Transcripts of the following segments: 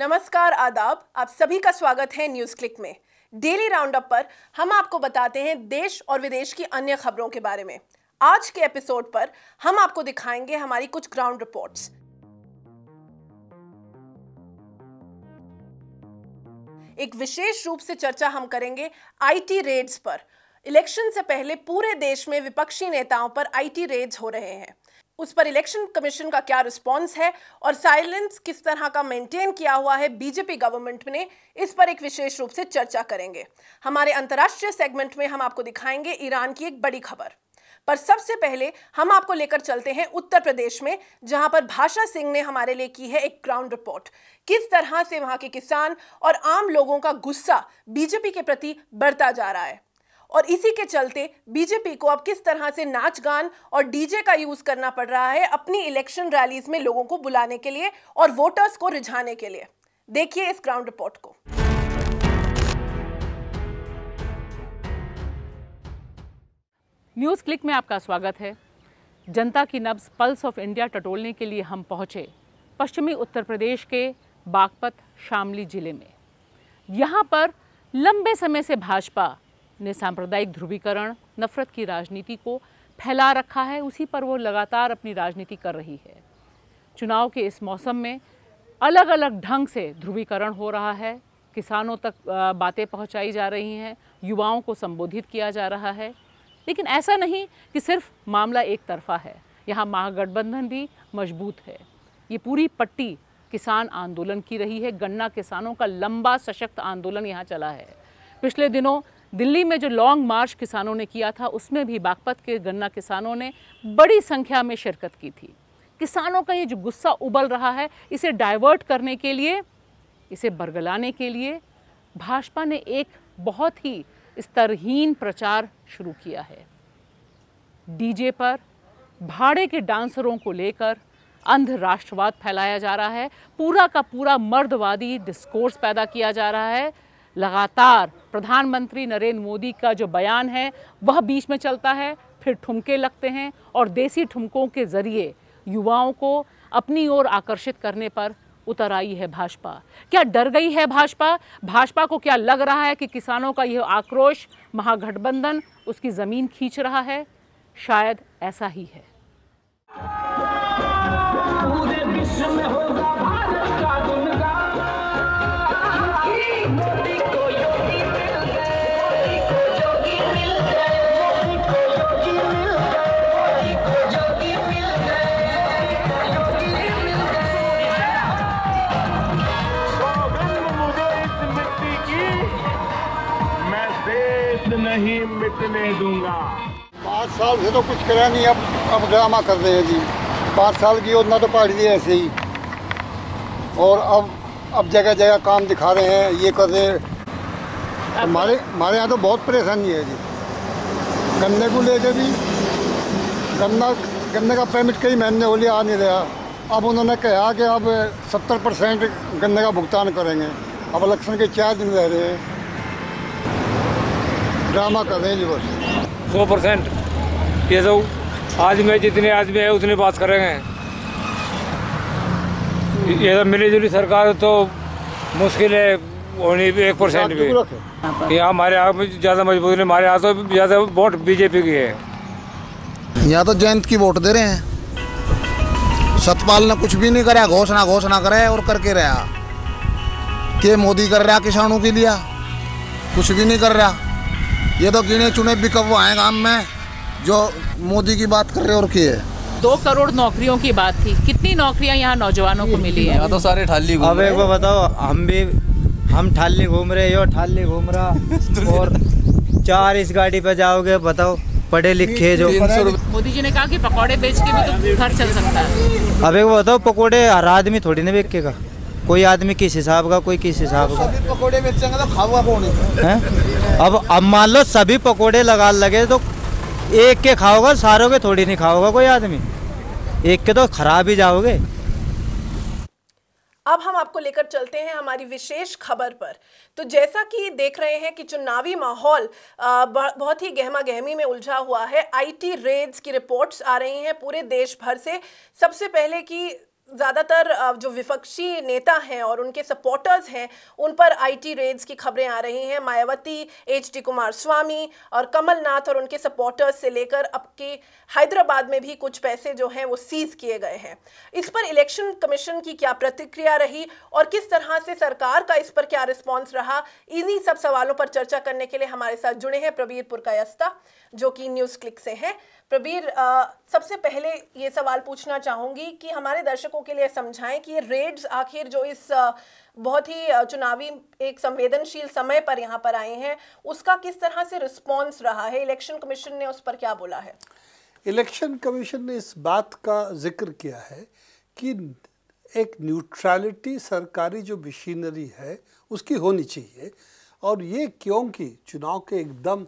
नमस्कार आदाब आप सभी का स्वागत है न्यूज़ क्लिक में डेली राउंडअप पर हम आपको बताते हैं देश और विदेश की अन्य खबरों के बारे में आज के एपिसोड पर हम आपको दिखाएंगे हमारी कुछ ग्राउंड रिपोर्ट्स एक विशेष रूप से चर्चा हम करेंगे आईटी रेड्स पर इलेक्शन से पहले पूरे देश में विपक्षी नेताओं पर आईटी रेड्स हो रहे हैं उस पर इलेक्शन कमीशन का क्या रिस्पांस है और साइलेंस किस तरह का मेंटेन किया हुआ है बीजेपी गवर्नमेंट ने इस पर एक विशेष रूप से चर्चा करेंगे हमारे अंतर्राष्ट्रीय सेगमेंट में हम आपको दिखाएंगे ईरान की एक बड़ी खबर पर सबसे पहले हम आपको लेकर चलते हैं उत्तर प्रदेश में जहां पर भाषा सिंह ने हमारे लिए की है एक ग्राउंड रिपोर्ट किस तरह से वहां के किसान और आम लोगों का गुस्सा बीजेपी के प्रति बढ़ता जा रहा है और इसी के चलते बीजेपी को अब किस तरह से नाच गान और डीजे का यूज करना पड़ रहा है अपनी इलेक्शन रैलीज में लोगों को बुलाने के लिए और वोटर्स को रिझाने के लिए देखिए इस ग्राउंड रिपोर्ट को न्यूज़ क्लिक में आपका स्वागत है जनता की नब्ज पल्स ऑफ इंडिया टटोलने के लिए हम पहुंचे पश्चिमी उत्तर प्रदेश के बागपत शामली जिले में यहाँ पर लंबे समय से भाजपा ने सांप्रदायिक ध्रुवीकरण नफरत की राजनीति को फैला रखा है उसी पर वो लगातार अपनी राजनीति कर रही है चुनाव के इस मौसम में अलग अलग ढंग से ध्रुवीकरण हो रहा है किसानों तक बातें पहुंचाई जा रही हैं युवाओं को संबोधित किया जा रहा है लेकिन ऐसा नहीं कि सिर्फ मामला एक तरफा है यहाँ महागठबंधन भी मजबूत है ये पूरी पट्टी किसान आंदोलन की रही है गन्ना किसानों का लंबा सशक्त आंदोलन यहाँ चला है पिछले दिनों दिल्ली में जो लॉन्ग मार्च किसानों ने किया था उसमें भी बागपत के गन्ना किसानों ने बड़ी संख्या में शिरकत की थी किसानों का ये जो गुस्सा उबल रहा है इसे डाइवर्ट करने के लिए इसे बरगलाने के लिए भाजपा ने एक बहुत ही स्तरहीन प्रचार शुरू किया है डीजे पर भाड़े के डांसरों को लेकर अंध राष्ट्रवाद फैलाया जा रहा है पूरा का पूरा मर्दवादी डिस्कोर्स पैदा किया जा रहा है लगातार प्रधानमंत्री नरेंद्र मोदी का जो बयान है वह बीच में चलता है फिर ठुमके लगते हैं और देसी ठुमकों के ज़रिए युवाओं को अपनी ओर आकर्षित करने पर उतर आई है भाजपा क्या डर गई है भाजपा भाजपा को क्या लग रहा है कि किसानों का यह आक्रोश महागठबंधन उसकी ज़मीन खींच रहा है शायद ऐसा ही है पूरे विश्व में होगा भारत का नहीं मिटने दूंगा पाँच साल से तो कुछ करा नहीं अब अब ड्रामा कर रहे हैं जी पाँच साल की योजना तो पाट दी ऐसे ही और अब अब जगह जगह काम दिखा रहे हैं ये कर रहे हैं अच्छा। हमारे हमारे यहाँ तो बहुत परेशानी है जी गन्ने को लेके भी गन्ना गन्ने का पेमेंट कई महीने हो लिया आ नहीं रहा अब उन्होंने कहा कि अब सत्तर परसेंट गन्ने का भुगतान करेंगे अब इलेक्शन के चार दिन रह रहे हैं ड्रामा का अवेलेबल सौ परसेंट ये सब आज में जितने आदमी है उतने बात करेंगे ये सब मिली जुली सरकार तो मुश्किल है होनी एक परसेंट भी यहाँ हमारे यहाँ ज़्यादा मजबूत हमारे यहाँ तो ज़्यादा वोट बीजेपी की है यहाँ तो जयंत की वोट दे रहे हैं सतपाल ने कुछ भी नहीं करा घोषणा घोषणा करे और करके रहा के मोदी कर रहा किसानों के लिए कुछ भी नहीं कर रहा ये तो गिने चुने बिकव आए काम में जो मोदी की बात कर रहे और की है दो करोड़ नौकरियों की बात थी कितनी नौकरियां यहाँ नौजवानों को मिली है तो सारे ठाली अब एक बार बताओ हम भी हम ठाली घूम रहे हो ठाली घूम रहा और चार इस गाड़ी पे जाओगे बताओ पढ़े लिखे जो मोदी जी ने कहा कि पकौड़े बेच के भी तो घर चल सकता है अब एक बताओ पकौड़े हर आदमी थोड़ी ना का कोई आदमी किस हिसाब का कोई किस हिसाब का पकौड़े बेचेंगे तो खाऊंगा कौन है अब अब मान लो सभी पकौड़े लगा लगे तो एक के खाओगे सारों के थोड़ी नहीं खाओगे कोई आदमी एक के तो खराब ही जाओगे अब हम आपको लेकर चलते हैं हमारी विशेष खबर पर तो जैसा कि देख रहे हैं कि चुनावी माहौल बहुत ही गहमा गहमी में उलझा हुआ है आईटी रेड्स की रिपोर्ट्स आ रही हैं पूरे देश भर से सबसे पहले कि ज़्यादातर जो विपक्षी नेता हैं और उनके सपोर्टर्स हैं उन पर आईटी रेड्स की खबरें आ रही हैं Mayawati H D Kumaraswamy और कमलनाथ और उनके सपोर्टर्स से लेकर अब के हैदराबाद में भी कुछ पैसे जो हैं वो सीज किए गए हैं इस पर इलेक्शन कमीशन की क्या प्रतिक्रिया रही और किस तरह से सरकार का इस पर क्या रिस्पॉन्स रहा इन्हीं सब सवालों पर चर्चा करने के लिए हमारे साथ जुड़े हैं प्रबीर यस्ता जो कि न्यूज़ क्लिक से हैं प्रबीर सबसे पहले ये सवाल पूछना चाहूँगी कि हमारे दर्शकों लोगों के लिए समझाएं कि ये रेड्स आखिर जो इस बहुत ही चुनावी एक संवेदनशील समय पर यहाँ पर आए हैं उसका किस तरह से रिस्पॉन्स रहा है इलेक्शन कमीशन ने उस पर क्या बोला है इलेक्शन कमीशन ने इस बात का जिक्र किया है कि एक न्यूट्रलिटी सरकारी जो मशीनरी है उसकी होनी चाहिए और ये क्योंकि चुनाव के एकदम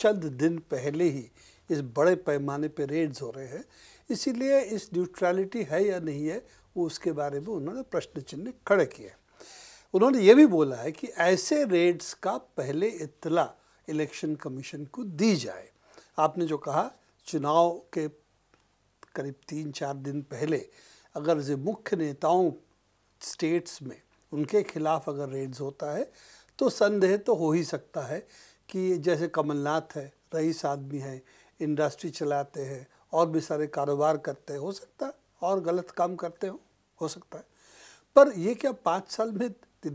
चंद दिन पहले ही इस बड़े पैमाने पर रेड्स हो रहे हैं इसीलिए इस न्यूट्रलिटी है या नहीं है वो उसके बारे में उन्होंने प्रश्न चिन्ह खड़े किए उन्होंने ये भी बोला है कि ऐसे रेड्स का पहले इतला इलेक्शन कमीशन को दी जाए आपने जो कहा चुनाव के करीब तीन चार दिन पहले अगर जो मुख्य नेताओं स्टेट्स में उनके खिलाफ अगर रेड्स होता है तो संदेह तो हो ही सकता है कि जैसे कमलनाथ है रईस आदमी है इंडस्ट्री चलाते हैं और भी सारे कारोबार करते हो सकता है और गलत काम करते हो हो सकता है पर ये क्या पाँच साल में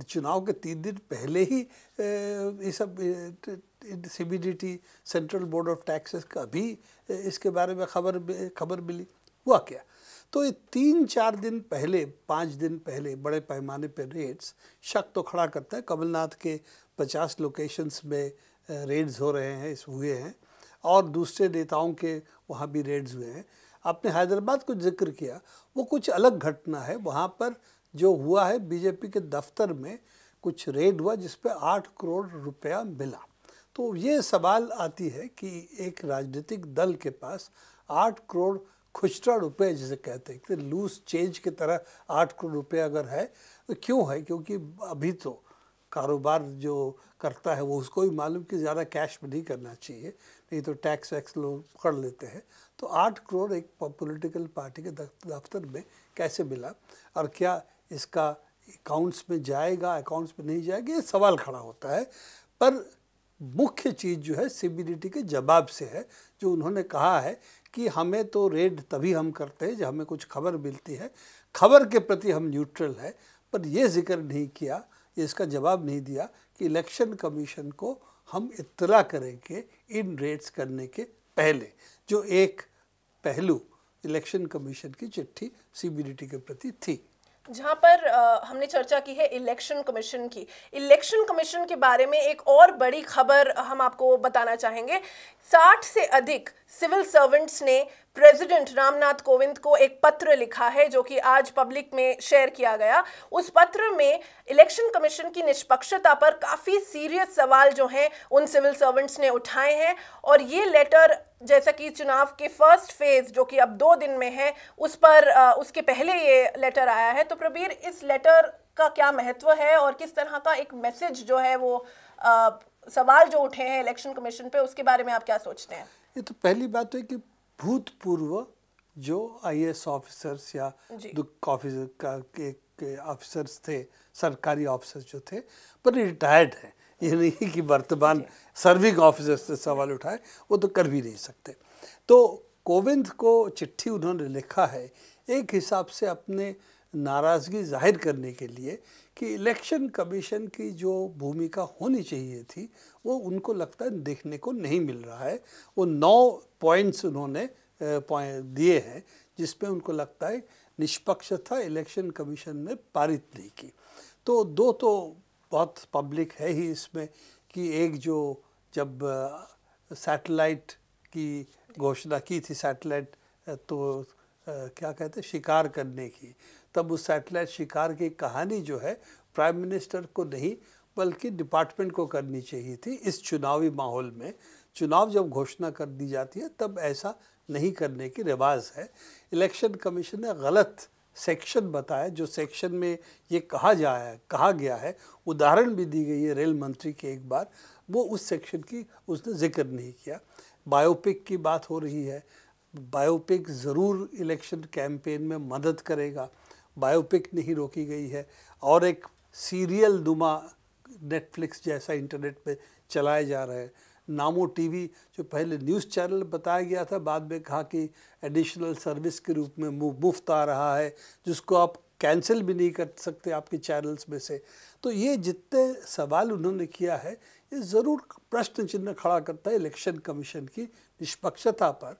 चुनाव के तीन दिन पहले ही ये सब C B central board of taxes का भी इसके बारे में खबर खबर मिली हुआ क्या तो ये तीन चार दिन पहले पाँच दिन पहले बड़े पैमाने पर रेड्स शक तो खड़ा करता है कमलनाथ के पचास लोकेशंस में रेड्स हो रहे हैं इस हुए हैं और दूसरे नेताओं के वहाँ भी रेड्स हुए हैं आपने हैदराबाद को जिक्र किया वो कुछ अलग घटना है वहाँ पर जो हुआ है बीजेपी के दफ्तर में कुछ रेड हुआ जिस पर आठ करोड़ रुपया मिला तो ये सवाल आती है कि एक राजनीतिक दल के पास आठ करोड़ खुचरा रुपये जिसे कहते हैं लूज चेंज की तरह आठ करोड़ रुपये अगर है तो क्यों है क्योंकि अभी तो कारोबार जो करता है वो उसको भी मालूम कि ज़्यादा कैश में नहीं करना चाहिए नहीं तो टैक्स वैक्स लोग पकड़ लेते हैं तो आठ करोड़ एक पॉलिटिकल पार्टी के दफ्तर में कैसे मिला और क्या इसका अकाउंट्स में जाएगा अकाउंट्स में नहीं जाएगा ये सवाल खड़ा होता है पर मुख्य चीज़ जो है सी के जवाब से है जो उन्होंने कहा है कि हमें तो रेड तभी हम करते हैं जब हमें कुछ खबर मिलती है खबर के प्रति हम न्यूट्रल है पर यह जिक्र नहीं किया इसका जवाब नहीं दिया कि इलेक्शन कमीशन को हम इतला करेंगे इन रेट्स करने के पहले जो एक पहलू इलेक्शन कमीशन की चिट्ठी सीबीडीटी के प्रति थी जहाँ पर आ, हमने चर्चा की है इलेक्शन कमीशन की इलेक्शन कमीशन के बारे में एक और बड़ी खबर हम आपको बताना चाहेंगे 60 से अधिक सिविल सर्वेंट्स ने प्रेसिडेंट रामनाथ कोविंद को एक पत्र लिखा है जो कि आज पब्लिक में शेयर किया गया उस पत्र में इलेक्शन कमीशन की निष्पक्षता पर काफ़ी सीरियस सवाल जो हैं उन सिविल सर्वेंट्स ने उठाए हैं और ये लेटर जैसा कि चुनाव के फर्स्ट फेज़ जो कि अब दो दिन में है उस पर उसके पहले ये लेटर आया है तो प्रबीर इस लेटर का क्या महत्व है और किस तरह का एक मैसेज जो है वो आ, सवाल जो उठे हैं इलेक्शन कमीशन पे उसके बारे में आप क्या सोचते हैं ये तो पहली बात तो है कि भूतपूर्व जो आईएएस ऑफिसर्स या दुख ऑफिसर का के ऑफिसर्स थे सरकारी ऑफिसर्स जो थे पर रिटायर्ड हैं ये नहीं कि वर्तमान सर्विंग ऑफिसर्स से सवाल उठाए वो तो कर भी नहीं सकते तो कोविंद को चिट्ठी उन्होंने लिखा है एक हिसाब से अपने नाराज़गी जाहिर करने के लिए कि इलेक्शन कमीशन की जो भूमिका होनी चाहिए थी वो उनको लगता है देखने को नहीं मिल रहा है वो नौ पॉइंट्स उन्होंने दिए हैं जिसमें उनको लगता है निष्पक्षता इलेक्शन कमीशन ने पारित नहीं की तो दो तो बहुत पब्लिक है ही इसमें कि एक जो जब सैटेलाइट की घोषणा की थी सैटेलाइट तो क्या कहते हैं शिकार करने की तब उस सैटेलाइट शिकार की कहानी जो है प्राइम मिनिस्टर को नहीं बल्कि डिपार्टमेंट को करनी चाहिए थी इस चुनावी माहौल में चुनाव जब घोषणा कर दी जाती है तब ऐसा नहीं करने की रिवाज है इलेक्शन कमीशन ने गलत सेक्शन बताया जो सेक्शन में ये कहा जाया कहा गया है उदाहरण भी दी गई है रेल मंत्री के एक बार वो उस सेक्शन की उसने जिक्र नहीं किया बायोपिक की बात हो रही है बायोपिक ज़रूर इलेक्शन कैंपेन में मदद करेगा बायोपिक नहीं रोकी गई है और एक सीरियल नुमा नेटफ्लिक्स जैसा इंटरनेट पे चलाए जा रहे हैं नामो टीवी जो पहले न्यूज़ चैनल बताया गया था बाद में कहा कि एडिशनल सर्विस के रूप में मुफ्त आ रहा है जिसको आप कैंसिल भी नहीं कर सकते आपके चैनल्स में से तो ये जितने सवाल उन्होंने किया है ये ज़रूर प्रश्न चिन्ह खड़ा करता है इलेक्शन कमीशन की निष्पक्षता पर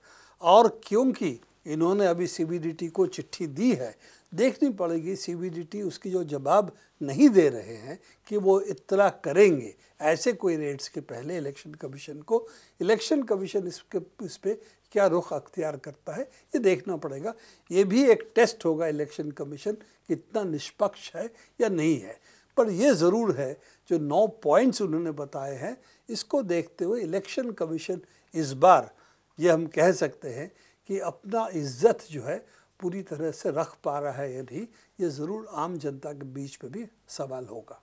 और क्योंकि इन्होंने अभी सी को चिट्ठी दी है देखनी पड़ेगी सीबीडीटी उसकी जो जवाब नहीं दे रहे हैं कि वो इतला करेंगे ऐसे कोई रेट्स के पहले इलेक्शन कमीशन को इलेक्शन कमीशन इसके इस पर क्या रुख अख्तियार करता है ये देखना पड़ेगा ये भी एक टेस्ट होगा इलेक्शन कमीशन कितना निष्पक्ष है या नहीं है पर यह ज़रूर है जो नौ पॉइंट्स उन्होंने बताए हैं इसको देखते हुए इलेक्शन कमीशन इस बार ये हम कह सकते हैं कि अपना इज्जत जो है पूरी तरह से रख पा रहा है या नहीं ये ज़रूर आम जनता के बीच में भी सवाल होगा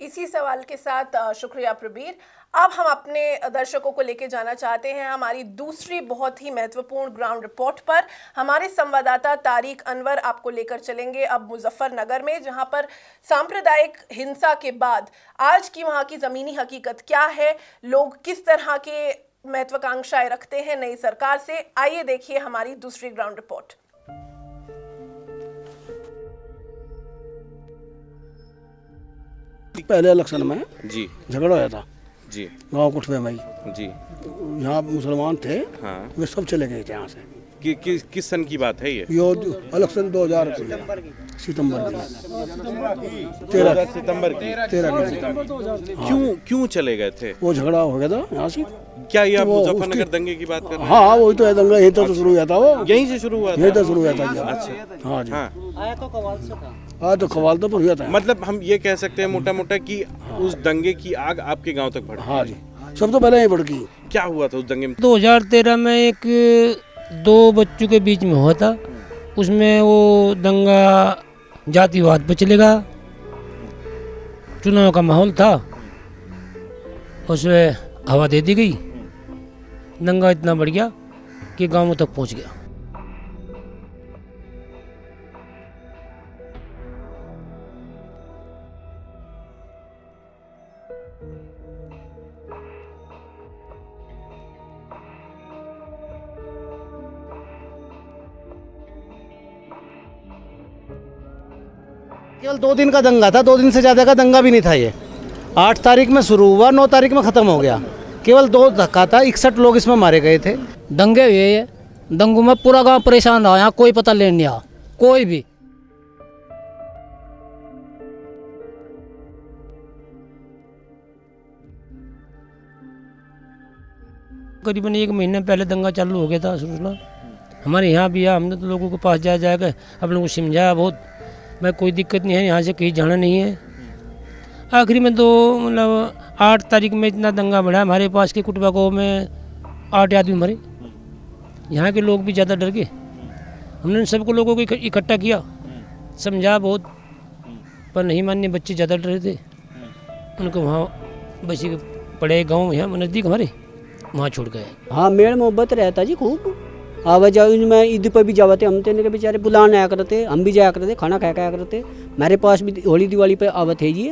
इसी सवाल के साथ शुक्रिया प्रबीर अब हम अपने दर्शकों को लेकर जाना चाहते हैं हमारी दूसरी बहुत ही महत्वपूर्ण ग्राउंड रिपोर्ट पर हमारे संवाददाता तारिक अनवर आपको लेकर चलेंगे अब मुजफ्फरनगर में जहां पर सांप्रदायिक हिंसा के बाद आज की वहां की ज़मीनी हकीकत क्या है लोग किस तरह के महत्वाकांक्षाएं रखते हैं नई सरकार से आइए देखिए हमारी दूसरी ग्राउंड रिपोर्ट पहले इलेक्शन में जी झगड़ा हुआ था जी गाँव कुठवे में ही जी यहाँ मुसलमान थे हाँ। वे सब चले गए थे यहाँ से कि, कि, किस सन की बात है ये यो इलेक्शन हजार सितम्बर की तेरह सितम्बर की तेरह हाँ। क्यों क्यों चले गए थे वो झगड़ा हो गया था यहाँ से क्या ये आप मुजफ्फरनगर दंगे की बात कर रहे हैं हाँ वही तो है दंगा यही तो, तो अच्छा। शुरू हुआ था वो यहीं से शुरू हुआ यही तो शुरू हुआ था अच्छा हाँ जी हाँ आया तो कवाल से था हाँ तो कवालदा तो हुआ था मतलब हम ये कह सकते हैं मोटा मोटा कि हाँ। उस दंगे की आग आपके गांव तक भड़की हाँ जी सब तो पहले ही गई क्या हुआ था उस दंगे में 2013 में एक दो बच्चों के बीच में हुआ था उसमें वो दंगा जातिवाद पर चलेगा चुनाव का माहौल था उसमें हवा दे दी गई दंगा इतना बढ़ गया कि गाँव तक पहुंच गया दो दिन का दंगा था दो दिन से ज़्यादा का दंगा भी नहीं था ये आठ तारीख में शुरू हुआ नौ तारीख में ख़त्म हो गया केवल दो धक्का था इकसठ लोग इसमें मारे गए थे दंगे हुए ये दंगों में पूरा गांव परेशान रहा यहाँ कोई पता लेने नहीं कोई भी करीबन एक महीने पहले दंगा चालू हो गया था सूचना हमारे यहाँ भी आया हमने तो लोगों के पास जा जाकर अपने को समझाया बहुत मैं कोई दिक्कत नहीं है यहाँ से कहीं जाना नहीं है आखिरी में दो तो मतलब आठ तारीख में इतना दंगा बढ़ा हमारे पास के कुटबा को में आठ आदमी मरे यहाँ के लोग भी ज़्यादा डर गए हमने सबको लोगों को इकट्ठा किया समझा बहुत पर नहीं मानने बच्चे ज़्यादा डरे थे उनको वहाँ बसी पड़े गाँव यहाँ नज़दीक हमारे वहाँ छोड़ गए हाँ मेड़ मोहब्बत रहता जी खूब आवाजाही में ईद पर भी थे हम तेने के बेचारे बुलाने आया करते हम भी जाया करते खाना खाया करते मेरे पास भी होली दिवाली पर आवत है जी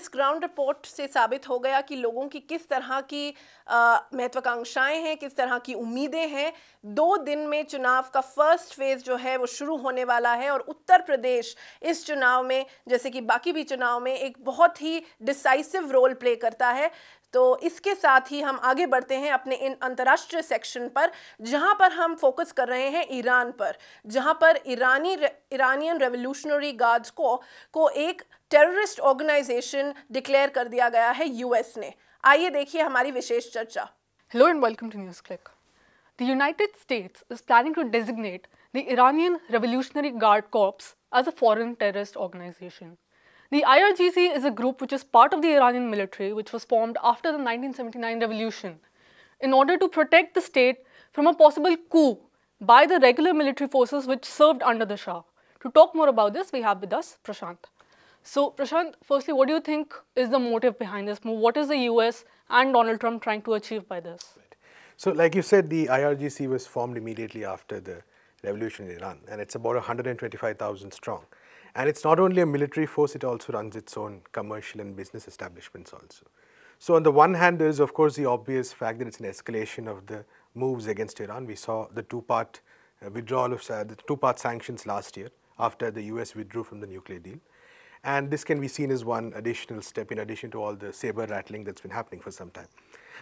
इस ग्राउंड रिपोर्ट से साबित हो गया कि लोगों की किस तरह की महत्वाकांक्षाएं हैं किस तरह की उम्मीदें हैं दो दिन में चुनाव का फर्स्ट फेज जो है वो शुरू होने वाला है और उत्तर प्रदेश इस चुनाव में जैसे कि बाकी भी चुनाव में एक बहुत ही डिसाइसिव रोल प्ले करता है तो इसके साथ ही हम आगे बढ़ते हैं अपने इन अंतर्राष्ट्रीय सेक्शन पर जहां पर हम फोकस कर रहे हैं ईरान पर जहां पर ईरानी ईरानियन रेवोल्यूशनरी गार्ड्स को को एक टेररिस्ट ऑर्गेनाइजेशन डिक्लेयर कर दिया गया है यूएस ने आइए देखिए हमारी विशेष चर्चा hello and welcome to News Click the United States is planning to designate the Iranian revolutionary guard corps as a foreign terrorist organisation the I R G C is a group which is part of the Iranian military which was formed after the nineteen revolution in order to protect the state from a possible coup by the regular military forces which served under the shah to talk more about this we have with Prashant So Prashant, firstly, what do you think is the motive behind this move? What is the US and Donald Trump trying to achieve by this? So like you said, the IRGC was formed immediately after the revolution in Iran, and it's about 125,000 strong. And it's not only a military force, it also runs its own commercial and business establishments also. So on the one hand, there is of course the obvious fact that it's an escalation of the moves against Iran. We saw the two-part uh, withdrawal of uh, the two-part sanctions last year after the US withdrew from the nuclear deal. And this can be seen as one additional step in addition to all the saber rattling that's been happening for some time.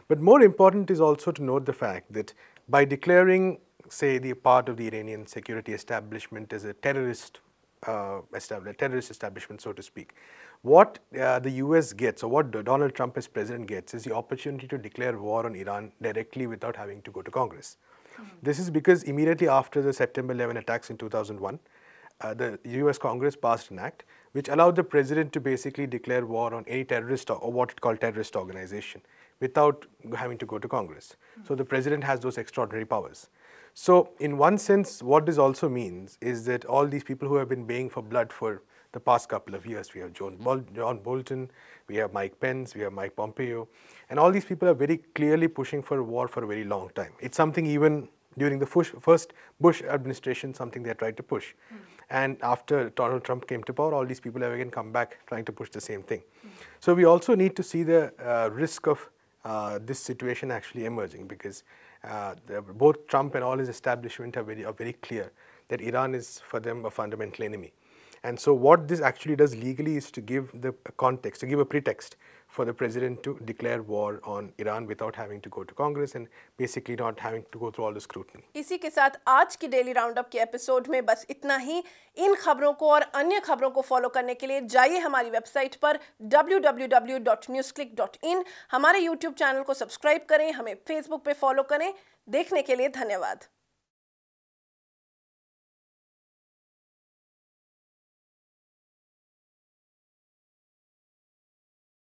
But more important is also to note the fact that by declaring, say, the part of the Iranian security establishment as a terrorist, uh, establishment, terrorist establishment, so to speak, what uh, the US gets or what Donald Trump as president gets is the opportunity to declare war on Iran directly without having to go to Congress. Mm-hmm. This is because immediately after the September 11 attacks in 2001, uh, the US Congress passed an act which allowed the president to basically declare war on any terrorist or what it called terrorist organization without having to go to Congress. Mm. So the president has those extraordinary powers. So in one sense, what this also means is that all these people who have been baying for blood for the past couple of years, we have John, Bol John Bolton, we have Mike Pence, we have Mike Pompeo, and all these people are very clearly pushing for war for a very long time. It's something even during the first Bush administration, something they tried to push. Mm. And after Donald Trump came to power, all these people have again come back trying to push the same thing. So we also need to see the uh, risk of uh, this situation actually emerging because uh, both Trump and all his establishment are very, are very clear that Iran is for them a fundamental enemy. And so what this actually does legally is to give the context, to give a pretext for the president to declare war on Iran without having to go to Congress and basically not having to go through all the scrutiny. इसी के साथ आज की daily roundup के episode में बस इतना ही इन खबरों को और अन्य खबरों को फॉलो करने के लिए जाइए हमारी वेबसाइट पर www.newsclick.in हमारे YouTube चैनल को सब्सक्राइब करें हमें Facebook पे फॉलो करें देखने के लिए धन्यवाद